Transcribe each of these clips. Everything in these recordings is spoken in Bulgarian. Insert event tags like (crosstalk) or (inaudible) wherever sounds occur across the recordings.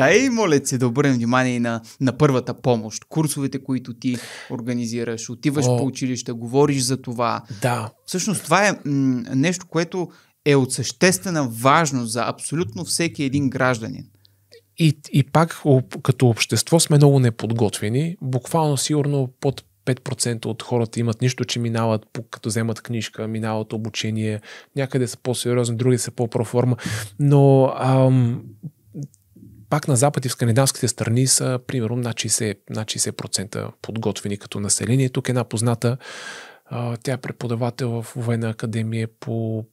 Да, и моля се да обърнем внимание на, на първата помощ, курсовете, които ти организираш, отиваш О. по училище, говориш за това. Да. Всъщност това е м- нещо, което е от съществена важност за абсолютно всеки един гражданин. И, и пак като общество сме много неподготвени. Буквално сигурно под 5% от хората имат нищо, че минават, като вземат книжка, минават обучение, някъде са по-сериозни, други са по-проформа, но ам, пак на Запад и в скандинавските страни са примерно на 60%, 60% подготвени като население. Тук е една позната, а, тя е преподавател в военна академия по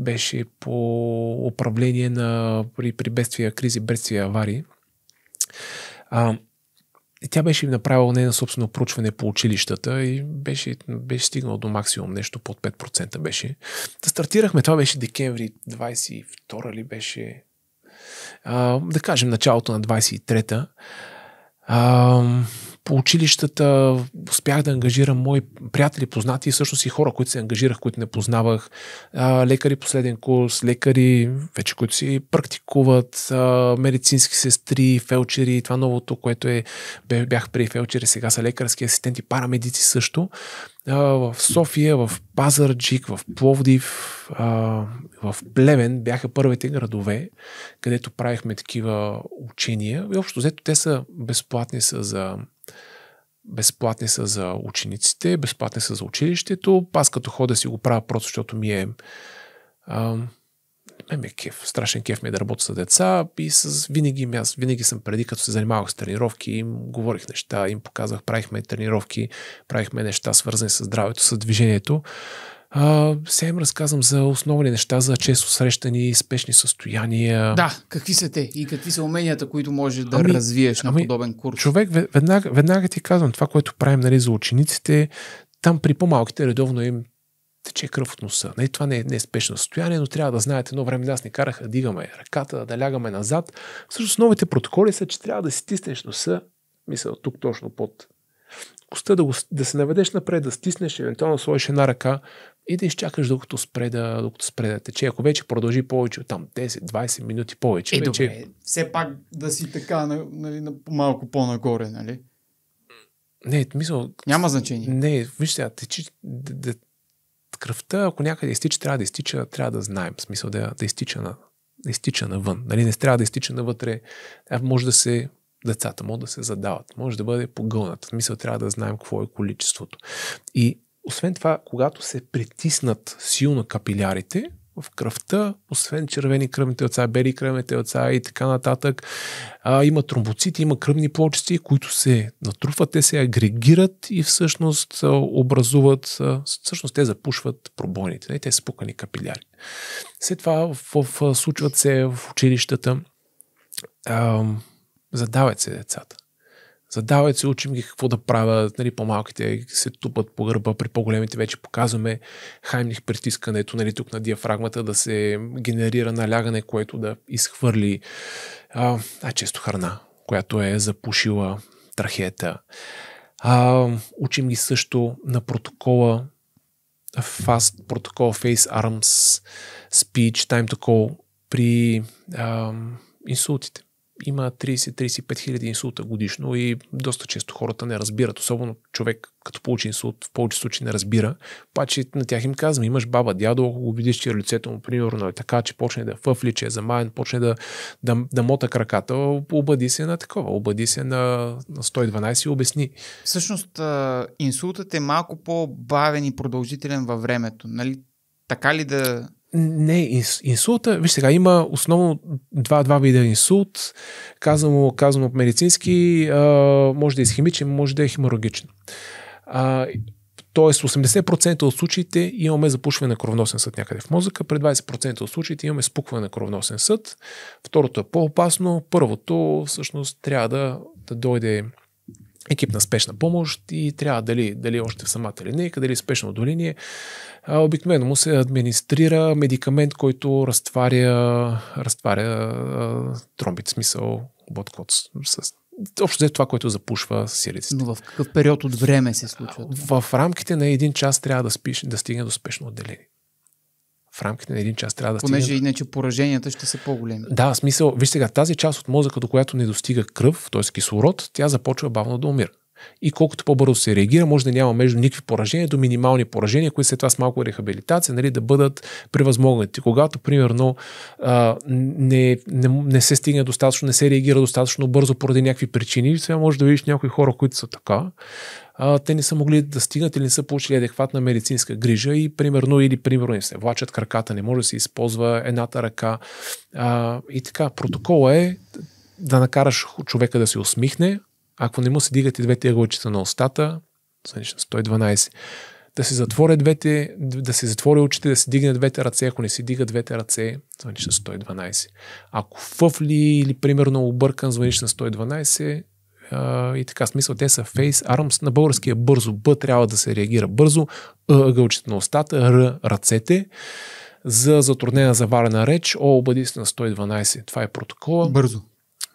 беше по управление на при, при бедствия, кризи, бедствия, аварии. А, тя беше направила нейно собствено проучване по училищата и беше, беше стигнала до максимум нещо под 5% беше. Та стартирахме, това беше декември 22 ли беше да кажем началото на 23-та, а, по училищата успях да ангажирам мои приятели, познати и всъщност и хора, които се ангажирах, които не познавах. Лекари последен курс, лекари, вече които си практикуват, медицински сестри, фелчери, това новото, което е, бях при фелчери, сега са лекарски асистенти, парамедици също. В София, в Пазарджик, в Пловдив, в Плевен бяха първите градове, където правихме такива учения. И общо взето те са безплатни са за безплатни са за учениците, безплатни са за училището. Аз като хода си го правя просто, защото ми е... А, ме ми е кеф, страшен кеф ми е да работя с деца и с, винаги, аз винаги съм преди, като се занимавах с тренировки, им говорих неща, им показвах, правихме тренировки, правихме неща свързани с здравето, с движението. А, сега им разказвам за основни неща, за често срещани спешни състояния. Да, какви са те и какви са уменията, които можеш да ами, развиеш на ами, подобен курс? Човек, веднага, веднага ти казвам, това, което правим нали, за учениците, там при по-малките редовно им тече кръв от носа. Нали, това не е, не е спешно състояние, но трябва да знаете, едно време да аз ни караха да дигаме ръката, да лягаме назад. Всъщност новите протоколи са, че трябва да си тиснеш носа, мисля, тук точно под коста да, го, да се наведеш напред, да стиснеш, евентуално сложиш една ръка и да изчакаш докато спре да, докато спре да тече. Ако вече продължи повече, там 10-20 минути повече. Е, вече... добре, все пак да си така, нали, малко по-нагоре, нали? Не, мисъл... Няма значение. Не, виж сега, течи, да, да, кръвта, ако някъде изтича, трябва да изтича, трябва да знаем. В смисъл да, да изтича на да изтича навън. Нали, не трябва да изтича навътре. Е, може да се децата му да се задават. Може да бъде погълнат. В смисъл трябва да знаем какво е количеството. И освен това, когато се притиснат силно капилярите, в кръвта, освен червени кръвни телца, бели кръвни телца и така нататък. А, има тромбоцити, има кръвни плочици, които се натрупват, те се агрегират и всъщност образуват, всъщност те запушват пробойните, нали? те са пукани капиляри. След това в, в, случват се в училищата а, задават се децата. Задават се, учим ги какво да правят, нали, по-малките се тупат по гърба, при по-големите вече показваме хаймних притискането, нали, тук на диафрагмата да се генерира налягане, което да изхвърли а, а често храна, която е запушила трахета. А, учим ги също на протокола Fast Protocol, Face Arms, Speech, Time to Call при а, инсултите има 30-35 хиляди инсулта годишно и доста често хората не разбират, особено човек като получи инсулт, в повече случаи не разбира. Паче на тях им казвам, имаш баба, дядо, ако го видиш, че лицето му, примерно, е така, че почне да фъфли, че е замаян, почне да, да, да мота краката, обади се на такова, обади се на, на 112 и обясни. Всъщност, инсултът е малко по-бавен и продължителен във времето, нали? Така ли да не, инсулта, виж сега, има основно два, два вида инсулт, казано, казано медицински, а, може да е химичен, може да е хеморагичен. А, Тоест 80% от случаите имаме запушване на кровносен съд някъде в мозъка, при 20% от случаите имаме спукване на кровносен съд. Второто е по-опасно. Първото всъщност трябва да, да дойде екип на спешна помощ и трябва дали, дали още в самата линейка, дали спешно линия. Обикновено му се администрира медикамент, който разтваря, разтваря тромбит, смисъл с Общо за това, което запушва сирици. Но в какъв период от време се случва? В, в рамките на един час трябва да, спиш, да стигне до спешно отделение в рамките на един час трябва да Понеже стигнем. иначе пораженията ще са по-големи. Да, в смисъл, виж сега, тази част от мозъка, до която не достига кръв, т.е. кислород, тя започва бавно да умира. И колкото по-бързо се реагира, може да няма между никакви поражения до минимални поражения, които след това с малко рехабилитация нали, да бъдат превъзмогнати. Когато, примерно, а, не, не, не се стигне достатъчно, не се реагира достатъчно бързо поради някакви причини, сега може да видиш някои хора, които са така, а, те не са могли да стигнат или не са получили адекватна медицинска грижа и примерно или примерно не се влачат краката, не може да се използва едната ръка а, и така. протокол е да накараш човека да се усмихне, ако не му се дигат и двете ъгълчета на устата, 112, да се затвори двете, да се затвори очите, да се дигне двете ръце, ако не си дига двете ръце, звъниш на 112. Ако фъфли или примерно объркан, звъниш на 112, и така смисъл. Те са face arms на българския бързо. Б трябва да се реагира бързо, ъгълчето на устата, Р ръцете за затруднена заварена реч, О, бъди се на 112. Това е протокола. Бързо.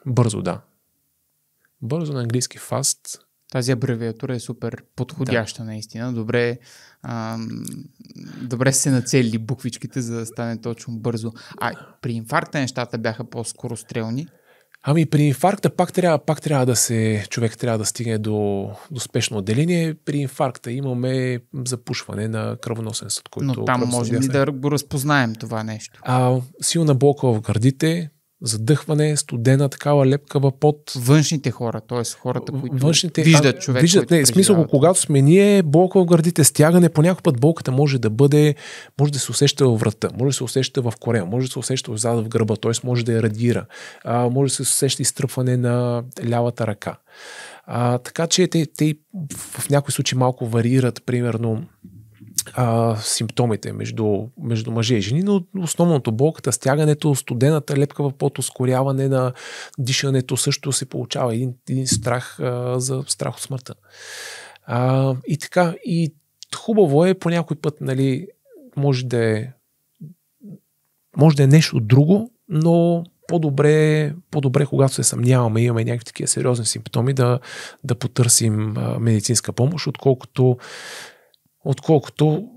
Бързо, да. Бързо на английски fast. Тази абревиатура е супер подходяща да. наистина. Добре, ам, добре се нацели буквичките, за да стане точно бързо. А при инфаркта нещата бяха по скоро стрелни. Ами при инфаркта пак трябва, пак трябва да се, човек трябва да стигне до, до спешно отделение. При инфаркта имаме запушване на кръвоносен съд, който... Но там можем ли да го разпознаем това нещо? А, силна болка в гърдите, задъхване, студена, такава лепкава под... Външните хора, т.е. хората, които Външните, виждат човек. Виждат, не, смисъл, когато сме ние, болка в гърдите, стягане, понякога път болката може да бъде, може да се усеща във врата, може да се усеща в корема, може да се усеща отзад в гърба, т.е. може да я радира, а, може да се усеща изтръпване на лявата ръка. А, така че те, те в някои случаи малко варират, примерно, а, симптомите между, между мъже и жени, но основното болката, стягането, студената лепка в пот, ускоряване на дишането също се получава един, един страх а, за страх от смъртта. А, и така, и хубаво е по някой път, нали, може да е може да е нещо друго, но по-добре, по-добре когато се съмняваме и имаме някакви такива сериозни симптоми, да, да потърсим а, медицинска помощ, отколкото отколкото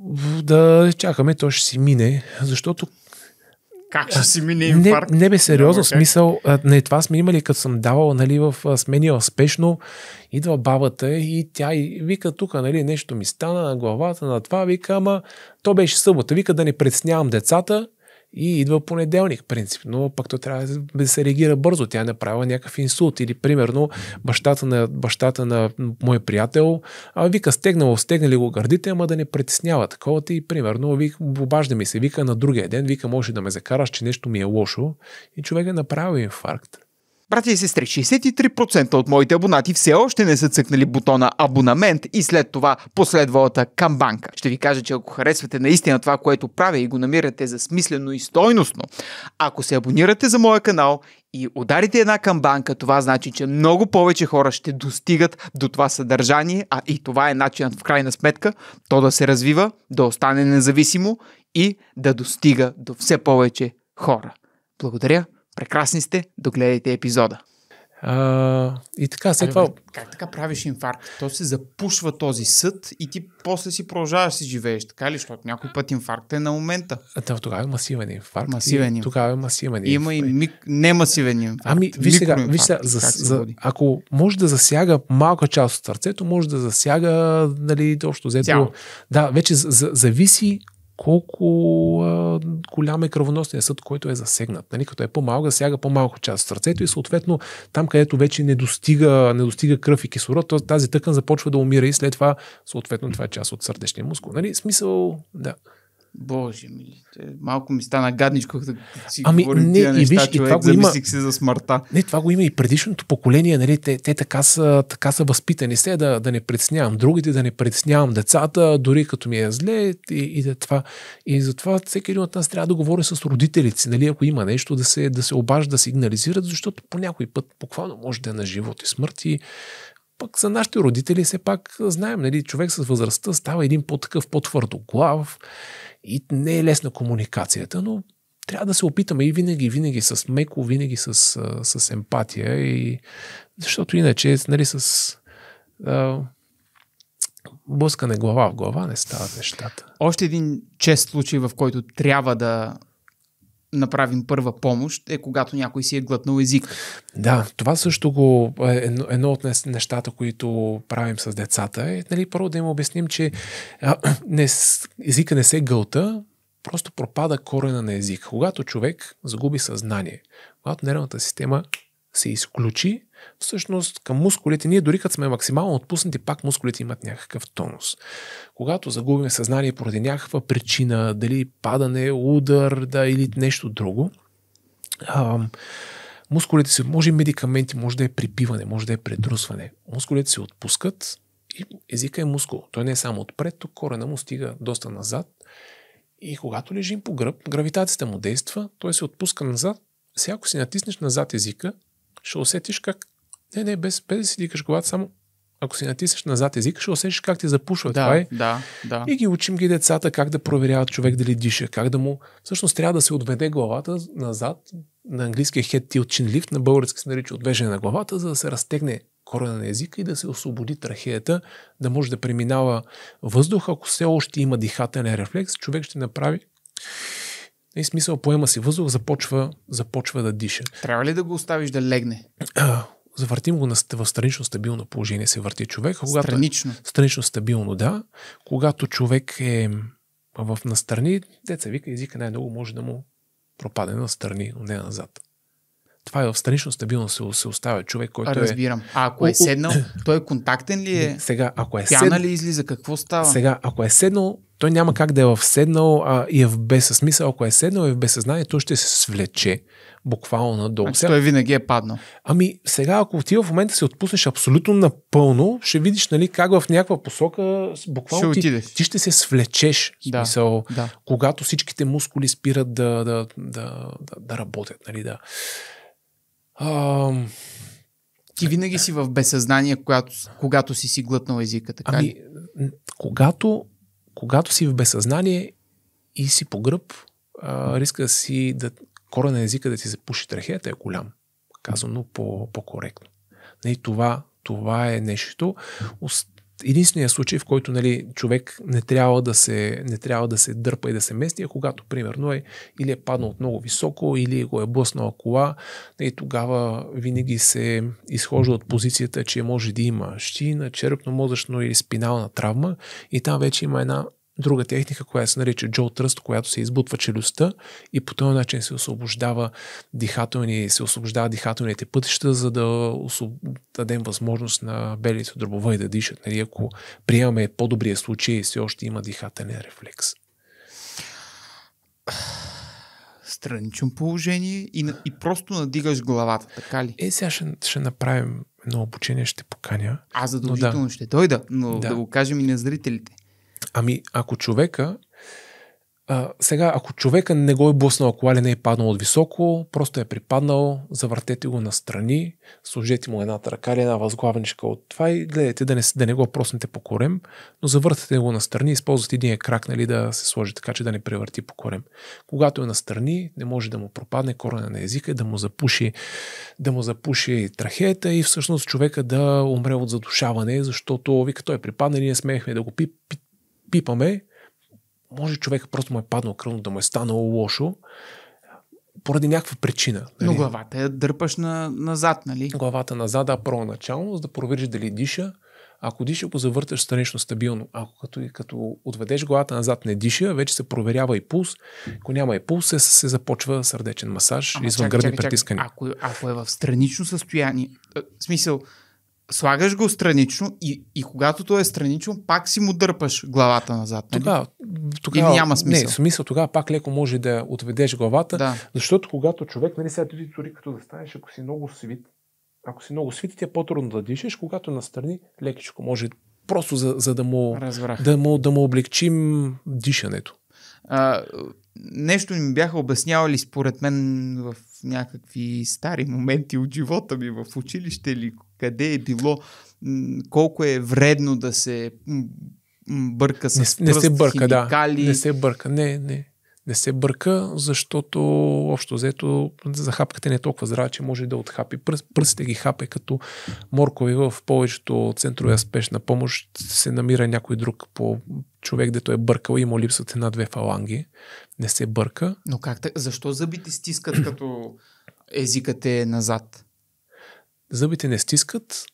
да чакаме, то ще си мине, защото как ще си мине инфаркт? Не, не бе сериозно, okay. смисъл, не това сме имали, като съм давал, нали, в сменила спешно, идва бабата и тя и вика тук, нали, нещо ми стана на главата, на това, вика, ама то беше събота, вика да не предснявам децата, и идва понеделник, принципно, пък то трябва да се реагира бързо. Тя е направила някакъв инсулт. Или, примерно, бащата на, бащата на мой приятел а, вика, стегнало, стегнали го гърдите, ама да не притеснява такова. И, примерно, вик, обажда ми се, вика на другия ден, вика, може да ме закараш, че нещо ми е лошо. И човек е направил инфаркт. Брати и сестри, 63% от моите абонати все още не са цъкнали бутона абонамент и след това последвалата камбанка. Ще ви кажа, че ако харесвате наистина това, което правя и го намирате за смислено и стойностно, ако се абонирате за моя канал и ударите една камбанка, това значи, че много повече хора ще достигат до това съдържание, а и това е начинът в крайна сметка то да се развива, да остане независимо и да достига до все повече хора. Благодаря Прекрасни сте, догледайте епизода. А, и така, след е, това... Как така правиш инфаркт? То се запушва този съд и ти после си продължаваш си живееш, така ли? Защото някой път инфаркт е на момента. А, да, тогава е масивен инфаркт. Масивен инфаркт. Тогава е масивен инфаркт. Има и мик... масивен инфаркт. Ами, ви сега, ви сега за, се за, ако може да засяга малка част от сърцето, може да засяга, нали, общо взето... Да, вече зависи колко а, голям е кръвоносният съд, който е засегнат. Нали? Като е по-малък, засяга по-малко част от сърцето и съответно там, където вече не достига, не достига кръв и кислород, тази тъкан започва да умира и след това, съответно, това е част от сърдечния мускул. Нали? Смисъл, да. Боже ми, малко ми стана гадничко да си ами, говорим не, тия неща, и виж, човек, и това го има... се за смъртта. Не, това го има и предишното поколение, нали, те, те така, са, така са възпитани. Се да, да не предснявам другите, да не предснявам децата, дори като ми е зле и, и да това. И затова всеки един от нас трябва да говори с родителите си, нали, ако има нещо, да се, да се обажда, да сигнализират, защото по някой път буквално може да е на живот и смърт и пък за нашите родители все пак знаем, нали, човек с възрастта става един по-такъв, по-твърдоглав и не е лесна комуникацията, но трябва да се опитаме и винаги, винаги с меко, винаги с, с емпатия, и, защото иначе нали, с а, блъскане глава в глава не стават нещата. Още един чест случай, в който трябва да направим първа помощ е когато някой си е глътнал език. Да, това също го е, е едно от нещата, които правим с децата. Е, нали, първо да им обясним, че а, (clears throat) не, езика не се гълта, просто пропада корена на език. Когато човек загуби съзнание, когато нервната система се изключи, Всъщност към мускулите, ние дори като сме максимално отпуснати, пак мускулите имат някакъв тонус. Когато загубим съзнание поради някаква причина, дали падане, удар да, или нещо друго, ам, мускулите си, може медикаменти, може да е припиване, може да е предрусване. Мускулите се отпускат и езика е мускул. Той не е само отпред, тук корена му стига доста назад. И когато лежим по гръб, гравитацията му действа, той се отпуска назад. Сега ако си натиснеш назад езика, ще усетиш как... Не, не, без, без да си дикаш главата, само ако си натиснеш назад език, ще усетиш как ти запушва. Да, това е. да, да. И ги учим ги децата как да проверяват човек дали диша, как да му... Всъщност трябва да се отведе главата назад, на английския head tilt chin lift, на български се нарича отвеждане на главата, за да се разтегне корена на езика и да се освободи трахеята, да може да преминава въздух. Ако все още има дихателен рефлекс, човек ще направи и нали, смисъл, поема си въздух, започва, започва да диша. Трябва ли да го оставиш да легне? Завъртим го в странично стабилно положение се върти човек. Когато, е странично. Странично стабилно, да. Когато човек е в настрани, деца вика езика най-много може да му пропаде настрани, но не назад това е в странична стабилност се, се оставя човек, който е- Разбирам. Е... А ако е седнал, той е контактен ли е? Сега, ако е Пяна ли излиза? Какво става? Сега, ако е седнал, той няма как да е в седнал а, и е в безсъсмисъл. Ако е седнал и е в безсъзнание, той ще се свлече буквално надолу. Значи той винаги е паднал. Ами сега, ако ти в момента се отпуснеш абсолютно напълно, ще видиш нали, как в някаква посока буквално ще ти, ти ще се свлечеш. Да, смисъл, да. когато всичките мускули спират да, да, да, да, да работят. Нали, да. А, ти винаги си в безсъзнание, когато, когато си си глътнал езика, така ами, ли? Когато, когато си в безсъзнание и си по гръб, а, риска си да кора на езика да ти запуши трахеята е голям. Казано по, по-коректно. И нали, това, това е нещо единствения случай, в който нали, човек не трябва, да се, не трябва да се дърпа и да се мести, е когато, примерно, е, или е паднал от много високо, или го е блъснала кола, и нали, тогава винаги се изхожда от позицията, че може да има щина, черепно-мозъчно или спинална травма и там вече има една друга техника, която се нарича Джо Тръст, която се избутва челюстта и по този начин се освобождава дихателни, се освобождава дихателните пътища, за да дадем възможност на белите дробове да дишат, нали, ако приемаме по-добрия случай и все още има дихателен рефлекс. Странично положение и, и просто надигаш главата, така ли? Е, сега ще, ще направим едно обучение, ще поканя. Аз задължително да. ще дойда, но да. да го кажем и на зрителите. Ами, ако човека а, сега, ако човека не го е блъснал, ако не е паднал от високо, просто е припаднал, завъртете го настрани, сложете му едната ръка или една възглавничка от това и гледайте да не, да не го проснете по корем, но завъртате го настрани, използвате един крак нали, да се сложи така, че да не превърти по корем. Когато е настрани, не може да му пропадне корена на езика, да му запуши, да му запуши трахеята и всъщност човека да умре от задушаване, защото вика той е припаднал, ние смеехме да го пи, пи пипаме, може човек просто му е паднал кръвно, да му е станало лошо, поради някаква причина. Нали? Но главата я дърпаш на, назад, нали? Главата назад, да, първоначално, за да провериш дали диша. Ако диша, го завърташ странично стабилно. Ако като, като отведеш главата назад не диша, вече се проверява и пулс. Ако няма и пулс, се, се започва сърдечен масаж, Ама извънградни притискания. Ако, ако е в странично състояние, в смисъл, слагаш го странично и, и когато то е странично, пак си му дърпаш главата назад. Нали? Тогава, Или няма смисъл? Не, смисъл тогава пак леко може да отведеш главата, да. защото когато човек, нали сега ти дори като да станеш, ако си много свит, ако си много свит, ти е по-трудно да дишаш, когато настрани лекичко може просто за, за да, му, Разбрах. да, му, да му облегчим дишането. А, нещо ми бяха обяснявали според мен в някакви стари моменти от живота ми в училище или къде е било, колко е вредно да се бърка с не, пръст, не се бърка, химикали. да. Не се бърка, не, не. Не се бърка, защото общо взето за хапката не е толкова здрава, че може да отхапи. Пръст, пръстите ги хапе като моркови в повечето центрове спешна помощ се намира някой друг по човек, дето е бъркал и му липсват една-две фаланги. Не се бърка. Но как? Защо зъбите стискат като езикът е назад? зъбите не стискат,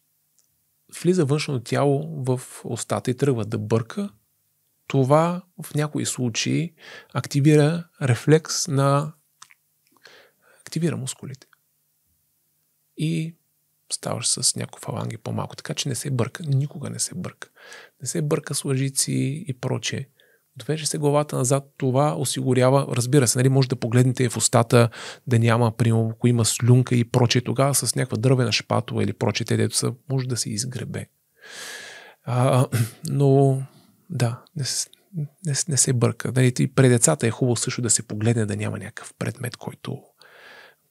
влиза външно тяло в устата и тръгва да бърка. Това в някои случаи активира рефлекс на... активира мускулите. И ставаш с някои фаланги по-малко, така че не се бърка. Никога не се бърка. Не се бърка с лъжици и прочее. Довежда се главата назад, това осигурява, разбира се, нали, може да погледнете в устата, да няма, примерно, ако има слюнка и проче, тогава с някаква дървена шпатова или проче, те дето са, може да се изгребе. А, (clears throat) но, да, не, не, не се бърка. Нали, и пред децата е хубаво също да се погледне, да няма някакъв предмет, който,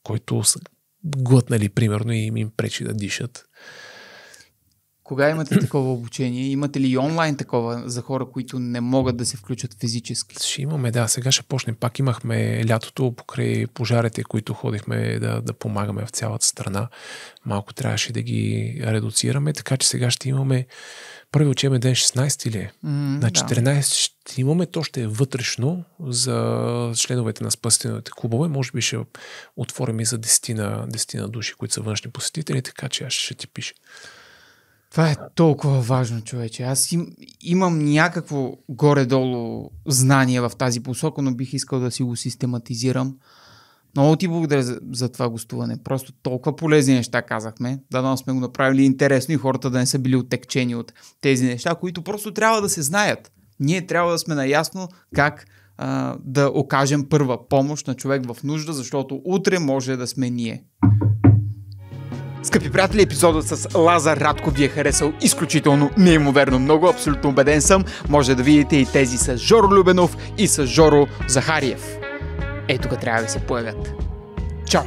който са глътнали, примерно, и им пречи да дишат. Кога имате такова обучение? Имате ли онлайн такова за хора, които не могат да се включат физически? Ще имаме, да. Сега ще почнем. Пак имахме лятото покрай пожарите, които ходихме да, да помагаме в цялата страна. Малко трябваше да ги редуцираме, така че сега ще имаме първи учебен ден 16 или е? на 14 да. ще имаме, то ще е вътрешно за членовете на спасителните клубове. Може би ще отворим и за 10 на, 10 на души, които са външни посетители, така че аз ще ти пиша. Това е толкова важно, човече. Аз им, имам някакво горе-долу знание в тази посока, но бих искал да си го систематизирам. Много ти благодаря за, за това гостуване. Просто толкова полезни неща казахме. Да, но сме го направили интересно и хората да не са били отекчени от тези неща, които просто трябва да се знаят. Ние трябва да сме наясно как а, да окажем първа помощ на човек в нужда, защото утре може да сме ние. Скъпи приятели, епизодът с Лазар Радко ви е харесал изключително неимоверно много, абсолютно убеден съм. Може да видите и тези с Жоро Любенов и с Жоро Захариев. Ето тук трябва да се появят. Чао!